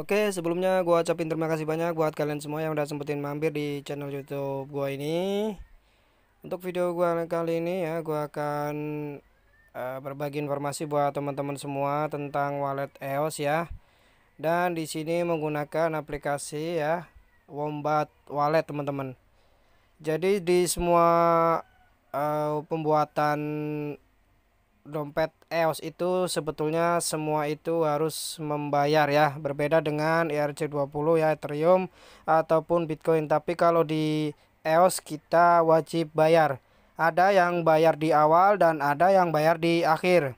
Oke, sebelumnya gue ucapin terima kasih banyak buat kalian semua yang udah sempetin mampir di channel YouTube gue ini. Untuk video gue kali ini ya, gue akan uh, berbagi informasi buat teman-teman semua tentang wallet EOS ya. Dan di sini menggunakan aplikasi ya, Wombat Wallet teman-teman. Jadi di semua uh, pembuatan dompet EOS itu sebetulnya semua itu harus membayar ya berbeda dengan ERC20 ya Ethereum ataupun Bitcoin tapi kalau di EOS kita wajib bayar ada yang bayar di awal dan ada yang bayar di akhir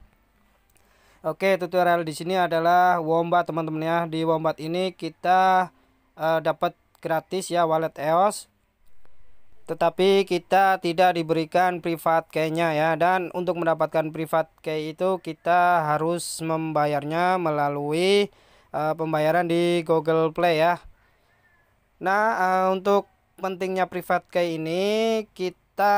Oke tutorial di sini adalah Wombat teman-teman ya di Wombat ini kita uh, dapat gratis ya wallet EOS tetapi kita tidak diberikan privat key ya dan untuk mendapatkan privat key itu kita harus membayarnya melalui uh, pembayaran di Google Play ya nah uh, untuk pentingnya privat key ini kita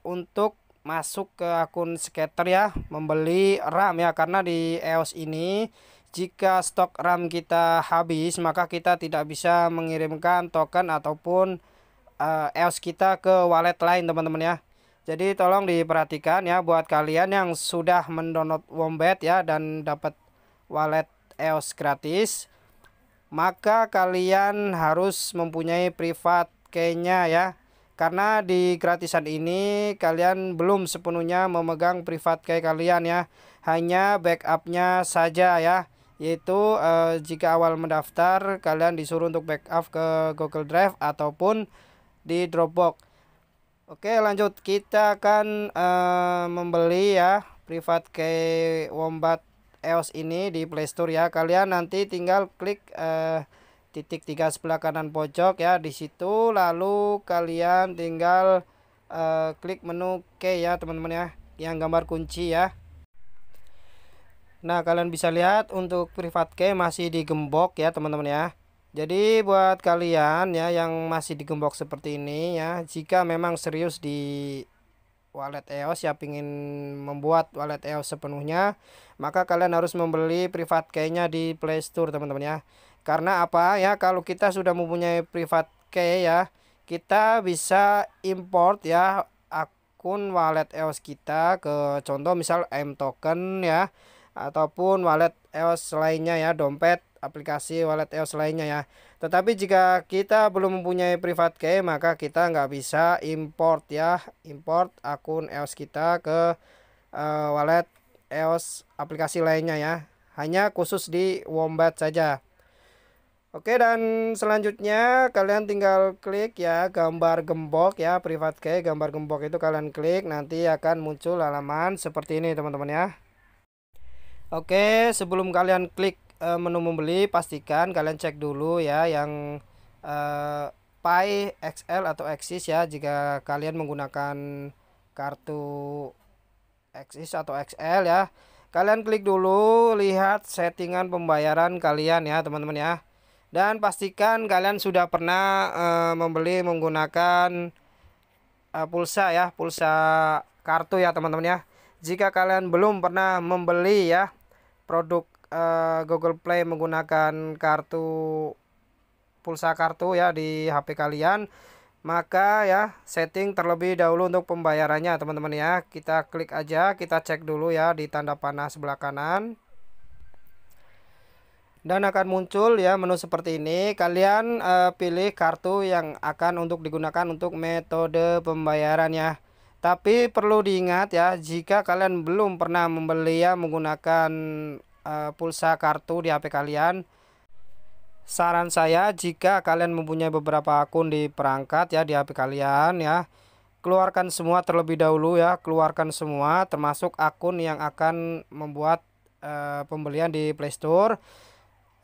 untuk masuk ke akun skater ya membeli RAM ya karena di EOS ini jika stok RAM kita habis maka kita tidak bisa mengirimkan token ataupun uh, eh, EOS kita ke wallet lain teman-teman ya. Jadi tolong diperhatikan ya buat kalian yang sudah mendownload Wombat ya dan dapat wallet EOS gratis, maka kalian harus mempunyai privat key ya. Karena di gratisan ini kalian belum sepenuhnya memegang privat key kalian ya. Hanya backupnya saja ya. Yaitu eh, jika awal mendaftar kalian disuruh untuk backup ke Google Drive ataupun di Dropbox. Oke, lanjut kita akan uh, membeli ya privat key Wombat EOS ini di Play Store ya. Kalian nanti tinggal klik uh, titik tiga sebelah kanan pojok ya di situ lalu kalian tinggal uh, klik menu key ya teman-teman ya yang gambar kunci ya. Nah, kalian bisa lihat untuk privat key masih digembok ya, teman-teman ya. Jadi buat kalian ya yang masih digembok seperti ini ya, jika memang serius di wallet EOS ya pingin membuat wallet EOS sepenuhnya, maka kalian harus membeli private key-nya di Play Store teman-teman ya. Karena apa ya kalau kita sudah mempunyai private key ya, kita bisa import ya akun wallet EOS kita ke contoh misal M token ya ataupun wallet EOS lainnya ya dompet aplikasi wallet EOS lainnya ya. Tetapi jika kita belum mempunyai private key maka kita nggak bisa import ya, import akun EOS kita ke uh, wallet EOS aplikasi lainnya ya. Hanya khusus di Wombat saja. Oke dan selanjutnya kalian tinggal klik ya gambar gembok ya private key gambar gembok itu kalian klik nanti akan muncul halaman seperti ini teman-teman ya. Oke sebelum kalian klik Eh, menu membeli pastikan kalian cek dulu ya yang uh, eh, Pi XL atau Axis ya jika kalian menggunakan kartu Axis atau XL ya kalian klik dulu lihat settingan pembayaran kalian ya teman-teman ya dan pastikan kalian sudah pernah uh, membeli menggunakan uh, pulsa ya pulsa kartu ya teman-teman ya jika kalian belum pernah membeli ya produk uh, Google Play menggunakan kartu pulsa kartu ya di HP kalian maka ya setting terlebih dahulu untuk pembayarannya teman-teman ya kita klik aja kita cek dulu ya di tanda panah sebelah kanan dan akan muncul ya menu seperti ini kalian uh, pilih kartu yang akan untuk digunakan untuk metode pembayaran ya tapi perlu diingat ya jika kalian belum pernah membeli ya menggunakan Eh, pulsa kartu di HP kalian saran saya jika kalian mempunyai beberapa akun di perangkat ya di HP kalian ya keluarkan semua terlebih dahulu ya keluarkan semua termasuk akun yang akan membuat uh, pembelian di Playstore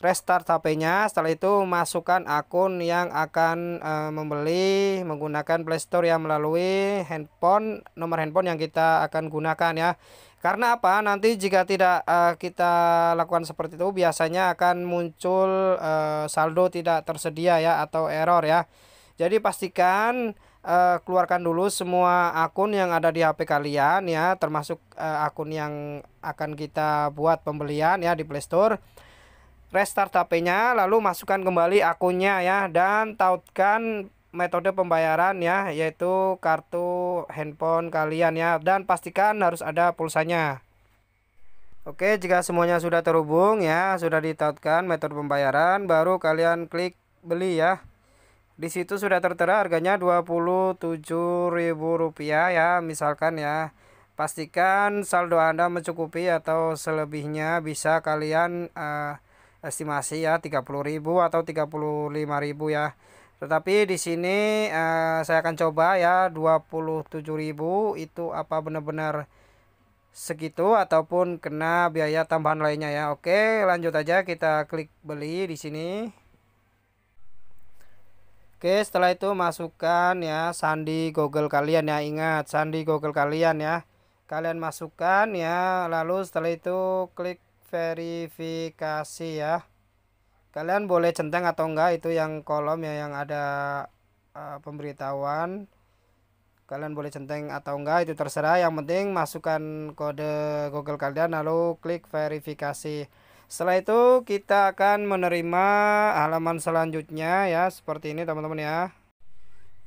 restart HP-nya setelah itu masukkan akun yang akan e, membeli menggunakan Playstore yang melalui handphone nomor handphone yang kita akan gunakan ya karena apa? Nanti jika tidak uh, kita lakukan seperti itu biasanya akan muncul uh, saldo tidak tersedia ya atau error ya. Jadi pastikan uh, keluarkan dulu semua akun yang ada di HP kalian ya, termasuk uh, akun yang akan kita buat pembelian ya di Play Store. Restart HP-nya lalu masukkan kembali akunnya ya dan tautkan metode pembayaran ya yaitu kartu handphone kalian ya dan pastikan harus ada pulsanya Oke jika semuanya sudah terhubung ya sudah ditautkan metode pembayaran baru kalian klik beli ya di situ sudah tertera harganya Rp27.000 ya misalkan ya pastikan saldo Anda mencukupi atau selebihnya bisa kalian uh, estimasi ya 30.000 atau 35.000 ya tetapi di sini uh, saya akan coba ya 27.000 itu apa benar-benar segitu ataupun kena biaya tambahan lainnya ya. Oke, lanjut aja kita klik beli di sini. Oke, setelah itu masukkan ya sandi Google kalian ya. Ingat, sandi Google kalian ya. Kalian masukkan ya, lalu setelah itu klik verifikasi ya kalian boleh centang atau enggak itu yang kolom ya yang ada uh, pemberitahuan kalian boleh centeng atau enggak itu terserah yang penting masukkan kode Google kalian lalu klik verifikasi setelah itu kita akan menerima halaman selanjutnya ya seperti ini teman-teman ya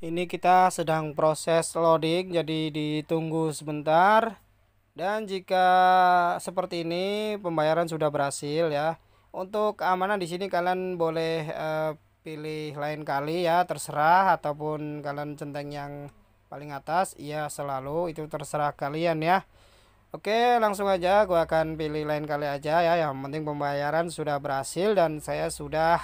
ini kita sedang proses loading jadi ditunggu sebentar dan jika seperti ini pembayaran sudah berhasil ya untuk keamanan di sini kalian boleh uh, pilih lain kali ya terserah ataupun kalian centeng yang paling atas iya selalu itu terserah kalian ya Oke langsung aja gua akan pilih lain kali aja ya yang penting pembayaran sudah berhasil dan saya sudah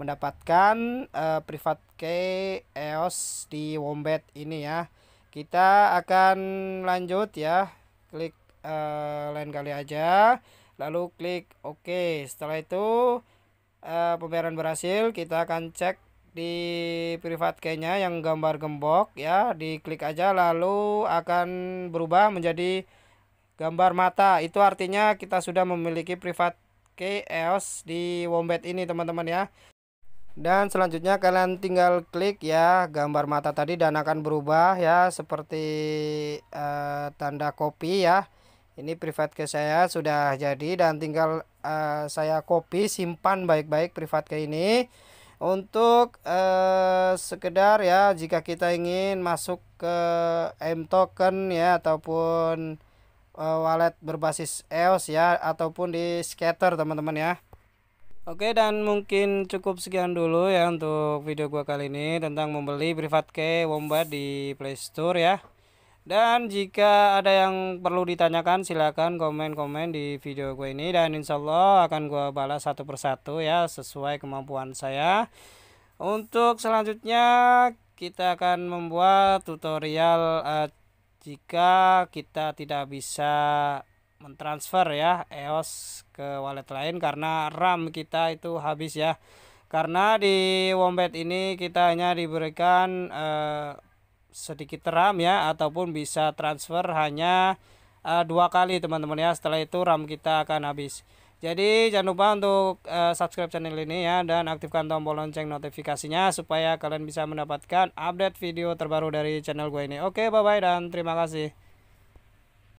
mendapatkan uh, eh, private key EOS di Wombat ini ya kita akan lanjut ya klik uh, lain kali aja lalu klik OK setelah itu uh, pembayaran berhasil kita akan cek di privat key yang gambar gembok ya diklik aja lalu akan berubah menjadi gambar mata itu artinya kita sudah memiliki privat key EOS di Wombat ini teman-teman ya dan selanjutnya kalian tinggal klik ya gambar mata tadi dan akan berubah ya seperti uh, tanda kopi ya ini privat ke saya sudah jadi dan tinggal uh, saya copy simpan baik-baik privat ke ini untuk uh, sekedar ya jika kita ingin masuk ke M token ya ataupun uh, wallet berbasis EOS ya ataupun di scatter teman-teman ya Oke dan mungkin cukup sekian dulu ya untuk video gua kali ini tentang membeli private key Wombat di Play Store ya dan jika ada yang perlu ditanyakan silahkan komen-komen di video gue ini Dan insya Allah akan gue balas satu persatu ya sesuai kemampuan saya Untuk selanjutnya kita akan membuat tutorial uh, Jika kita tidak bisa mentransfer ya EOS ke wallet lain karena RAM kita itu habis ya Karena di Wombat ini kita hanya diberikan uh, sedikit RAM ya ataupun bisa transfer hanya uh, dua kali teman-teman ya setelah itu RAM kita akan habis jadi jangan lupa untuk uh, subscribe channel ini ya dan aktifkan tombol lonceng notifikasinya supaya kalian bisa mendapatkan update video terbaru dari channel gue ini oke bye bye dan terima kasih